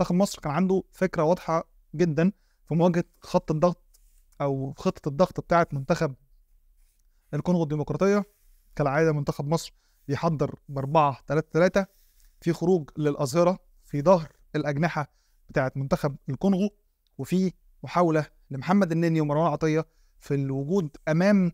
منتخب مصر كان عنده فكره واضحه جدا في مواجهه خط الضغط او خطه الضغط بتاعه منتخب الكونغو الديمقراطيه كالعاده منتخب مصر بيحضر ب 4 3 3 في خروج للاظهره في ظهر الاجنحه بتاعه منتخب الكونغو وفي محاوله لمحمد النني ومروان عطيه في الوجود امام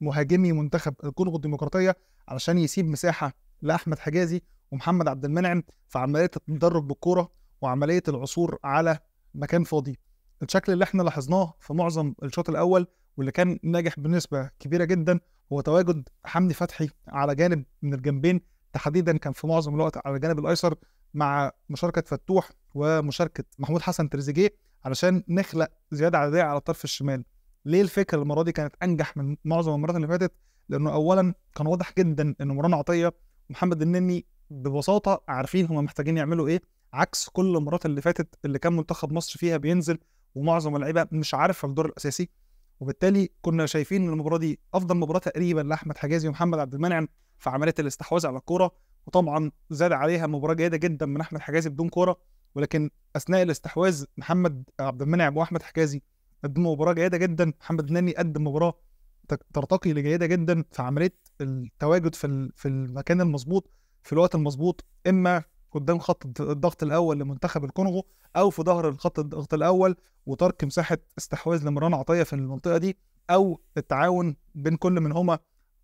مهاجمي منتخب الكونغو الديمقراطيه علشان يسيب مساحه لاحمد حجازي ومحمد عبد المنعم في عمليه التدرج بالكوره وعمليه العثور على مكان فاضي الشكل اللي احنا لاحظناه في معظم الشوط الاول واللي كان ناجح بنسبه كبيره جدا هو تواجد حمدي فتحي على جانب من الجنبين تحديدا كان في معظم الوقت على الجانب الايسر مع مشاركه فتوح ومشاركه محمود حسن تريزيجيه علشان نخلق زياده عدديه على الطرف الشمال ليه الفكره المره دي كانت انجح من معظم المرات اللي فاتت لانه اولا كان واضح جدا ان مران عطيه ومحمد النني ببساطه عارفين هم محتاجين يعملوا ايه عكس كل المرات اللي فاتت اللي كان منتخب مصر فيها بينزل ومعظم اللعيبه مش عارفه الدور الاساسي وبالتالي كنا شايفين ان المباراه دي افضل مباراه تقريبا لاحمد حجازي ومحمد عبد المنعم في عمليه الاستحواذ على الكوره وطبعا زاد عليها مباراه جيده جدا من احمد حجازي بدون كوره ولكن اثناء الاستحواذ محمد عبد المنعم واحمد حجازي قدموا مباراه جيده جدا محمد ناني قدم مباراه ترتقي لجيده جدا في عمليه التواجد في في المكان المظبوط في الوقت المظبوط اما قدام خط الضغط الاول لمنتخب الكونغو او في ظهر الخط الضغط الاول وترك مساحه استحواذ لمران عطيه في المنطقه دي او التعاون بين كل منهما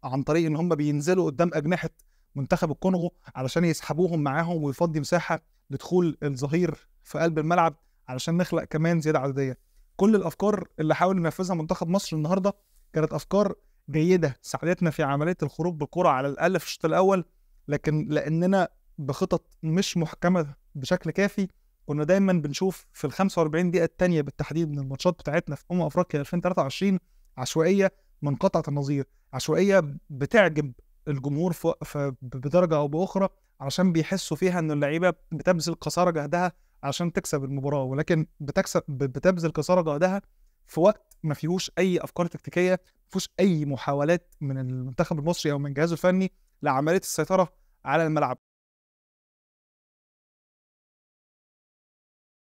عن طريق ان هم بينزلوا قدام اجنحه منتخب الكونغو علشان يسحبوهم معاهم ويفضي مساحه لدخول الظهير في قلب الملعب علشان نخلق كمان زياده عدديه كل الافكار اللي حاول ينفذها منتخب مصر النهارده كانت افكار جيده ساعدتنا في عمليه الخروج بالكره على الاقل في الشوط الاول لكن لاننا بخطط مش محكمه بشكل كافي كنا دايما بنشوف في ال 45 دقيقه الثانيه بالتحديد من الماتشات بتاعتنا في امم افريقيا 2023 عشوائيه منقطعه النظير عشوائيه بتعجب الجمهور بدرجه او باخرى علشان بيحسوا فيها ان اللعيبه بتبذل قصارى جهدها عشان تكسب المباراه ولكن بتكسب بتبذل قصارى جهدها في وقت ما فيهوش اي افكار تكتيكيه ما فيهوش اي محاولات من المنتخب المصري او من جهازه الفني لعمليه السيطره على الملعب